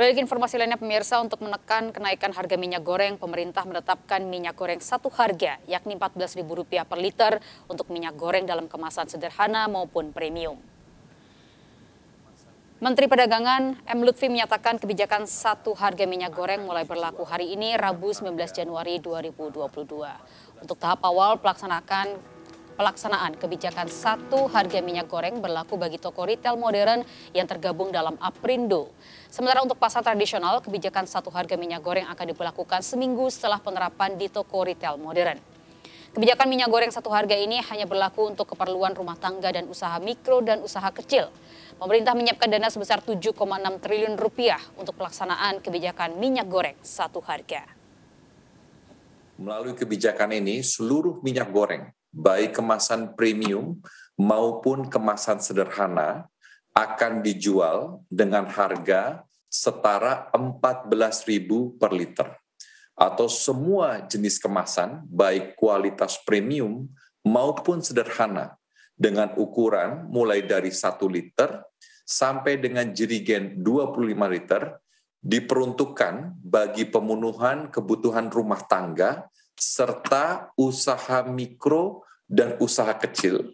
Balik informasi lainnya pemirsa untuk menekan kenaikan harga minyak goreng, pemerintah menetapkan minyak goreng satu harga yakni Rp14.000 per liter untuk minyak goreng dalam kemasan sederhana maupun premium. Menteri Perdagangan M. Lutfi menyatakan kebijakan satu harga minyak goreng mulai berlaku hari ini Rabu 19 Januari 2022. Untuk tahap awal pelaksanaan pelaksanaan kebijakan satu harga minyak goreng berlaku bagi toko retail modern yang tergabung dalam APRINDO. Sementara untuk pasar tradisional, kebijakan satu harga minyak goreng akan diberlakukan seminggu setelah penerapan di toko retail modern. Kebijakan minyak goreng satu harga ini hanya berlaku untuk keperluan rumah tangga dan usaha mikro dan usaha kecil. Pemerintah menyiapkan dana sebesar 7,6 triliun rupiah untuk pelaksanaan kebijakan minyak goreng satu harga melalui kebijakan ini seluruh minyak goreng baik kemasan premium maupun kemasan sederhana akan dijual dengan harga setara 14.000 per liter atau semua jenis kemasan baik kualitas premium maupun sederhana dengan ukuran mulai dari 1 liter sampai dengan jerigen 25 liter diperuntukkan bagi pemenuhan kebutuhan rumah tangga serta usaha mikro dan usaha kecil